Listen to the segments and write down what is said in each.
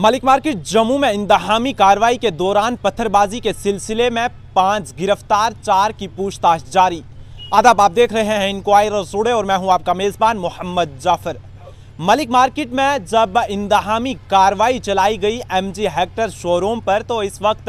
Malik market Jammu में इंतहामी कार्रवाई के दौरान पत्थरबाजी के सिलसिले में पांच गिरफ्तार चार की पूछताछ जारी आदाब आप देख रहे हैं इंक्वायर सोडे और मैं हूं आपका मेज़बान मोहम्मद जाफर मलिक मार्केट में जब इंतहामी कार्रवाई चलाई गई एमजी हेक्टर शोरूम पर तो इस वक्त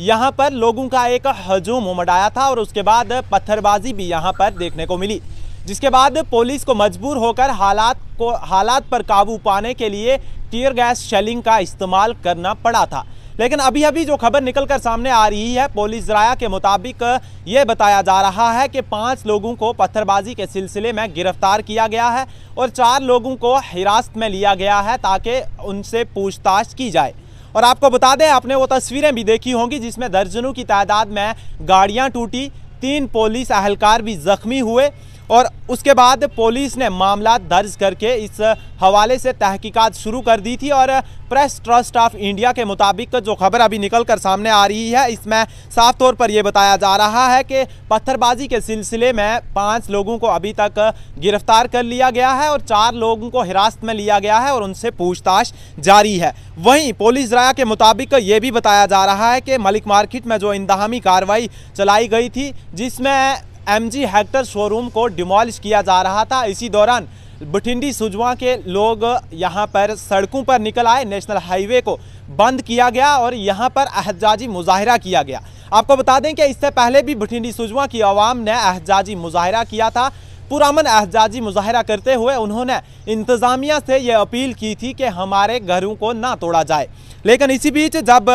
यहां पर लोगों का एक हजूम उमड आया था और उसके बाद पत्थरबाजी भी यहां पर देखने को मिली जिसके बाद पुलिस को मजबूर होकर हालात को हालात पर काबू पाने के लिए टीयर गैस शेलिंग का इस्तेमाल करना पड़ा था लेकिन अभी अभी जो खबर निकलकर सामने आ रही है पुलिस जराया के मुताबिक ये बताया जा रहा है कि पांच लोगों को पत्थरबाजी के सिलसिले में गिरफ्तार किया गया है और चार लोगों को हिरासत में लिया गया है ताकि उनसे पूछताछ की जाए और आपको बता दें आपने वो तस्वीरें भी देखी होंगी जिसमें दर्जनों की तादाद में गाड़ियाँ टूटी तीन पुलिस अहलकार भी जख्मी हुए और उसके बाद पुलिस ने मामला दर्ज करके इस हवाले से तहकीकात शुरू कर दी थी और प्रेस ट्रस्ट ऑफ इंडिया के मुताबिक जो खबर अभी निकल कर सामने आ रही है इसमें साफ तौर पर यह बताया जा रहा है कि पत्थरबाजी के सिलसिले में पाँच लोगों को अभी तक गिरफ्तार कर लिया गया है और चार लोगों को हिरासत में लिया गया है और उनसे पूछताछ जारी है वहीं पुलिस राया के मुताबिक ये भी बताया जा रहा है कि मलिक मार्केट में जो इंतहामी कार्रवाई चलाई गई थी जिसमें एमजी हेक्टर शोरूम को डिमोलिश किया जा रहा था इसी दौरान बठिंडी सुजवा के लोग यहां पर सड़कों पर निकल आए नेशनल हाईवे को बंद किया गया और यहां पर एहजाजी मुजाहरा किया गया आपको बता दें कि इससे पहले भी बठिंडी सुजवा की आवाम ने एहजाजी मुजाहरा किया था पुरान एहजाजी मुजाहरा करते हुए उन्होंने इंतज़ामिया से ये अपील की थी कि हमारे घरों को ना तोड़ा जाए लेकिन इसी बीच जब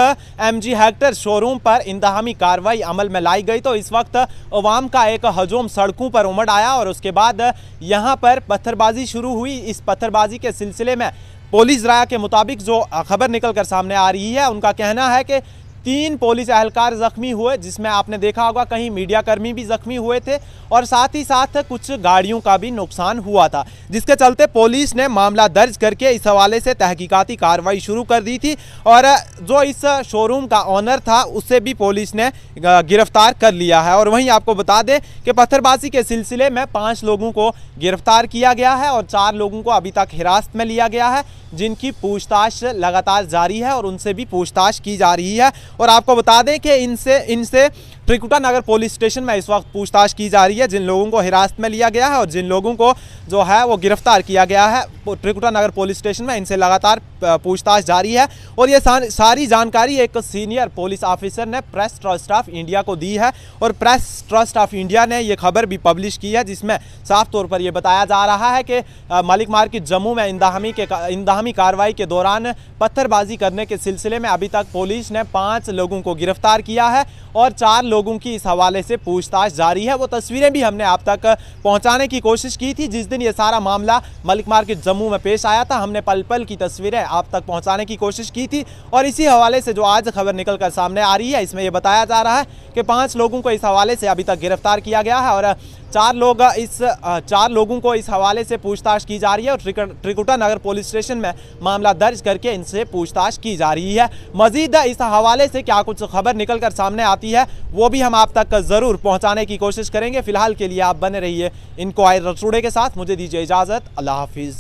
एम जी हेक्टर शोरूम पर इंतहामी कार्रवाई अमल में लाई गई तो इस वक्त अवाम का एक हजूम सड़कों पर उमड़ आया और उसके बाद यहाँ पर पत्थरबाजी शुरू हुई इस पत्थरबाजी के सिलसिले में पुलिस राय के मुताबिक जो खबर निकल कर सामने आ रही है उनका कहना है कि तीन पुलिस एहलकार जख्मी हुए जिसमें आपने देखा होगा कहीं मीडियाकर्मी भी जख्मी हुए थे और साथ ही साथ कुछ गाड़ियों का भी नुकसान हुआ था जिसके चलते पुलिस ने मामला दर्ज करके इस हवाले से तहकीकाती कार्रवाई शुरू कर दी थी और जो इस शोरूम का ऑनर था उसे भी पुलिस ने गिरफ्तार कर लिया है और वहीं आपको बता दें कि पत्थरबाजी के सिलसिले में पाँच लोगों को गिरफ्तार किया गया है और चार लोगों को अभी तक हिरासत में लिया गया है जिनकी पूछताछ लगातार जारी है और उनसे भी पूछताछ की जा रही है और आपको बता दें कि इनसे इनसे त्रिकुटा नगर पुलिस स्टेशन में इस वक्त पूछताछ की जा रही है जिन लोगों को हिरासत में लिया गया है और जिन लोगों को जो है वो गिरफ्तार किया गया है त्रिकुटा नगर पुलिस स्टेशन में इनसे लगातार पूछताछ जारी है और ये सारी जानकारी एक सीनियर पुलिस ऑफिसर ने प्रेस ट्रस्ट ऑफ इंडिया को दी है और प्रेस ट्रस्ट ऑफ इंडिया ने ये खबर भी पब्लिश की है जिसमें साफ तौर पर यह बताया जा रहा है कि मलिक मार्केट जम्मू में इंदाहमी के इंदाहमी कार्रवाई के दौरान पत्थरबाजी करने के सिलसिले में अभी तक पुलिस ने पाँच लोगों को गिरफ्तार किया है और चार लोगों की इस हवाले से पूछताछ जारी है वो तस्वीरें भी हमने आप तक पहुंचाने की कोशिश की थी जिस दिन ये सारा मामला मलिक मार्केट जम्मू में पेश आया था हमने पल पल की तस्वीरें आप तक पहुंचाने की कोशिश की थी और इसी हवाले से जो आज खबर निकल कर सामने आ रही है इसमें यह बताया जा रहा है कि पाँच लोगों को इस हवाले से अभी तक गिरफ्तार किया गया है और चार लोग इस चार लोगों को इस हवाले से पूछताछ की जा रही है और त्रिकुटा नगर पुलिस स्टेशन में मामला दर्ज करके इनसे पूछताछ की जा रही है मजीद इस हवाले से क्या कुछ खबर निकल कर सामने आती है वो भी हम आप तक ज़रूर पहुँचाने की कोशिश करेंगे फिलहाल के लिए आप बने रहिए इंक्वायर रसूड़े के साथ मुझे दीजिए इजाज़त अल्लाह हाफिज़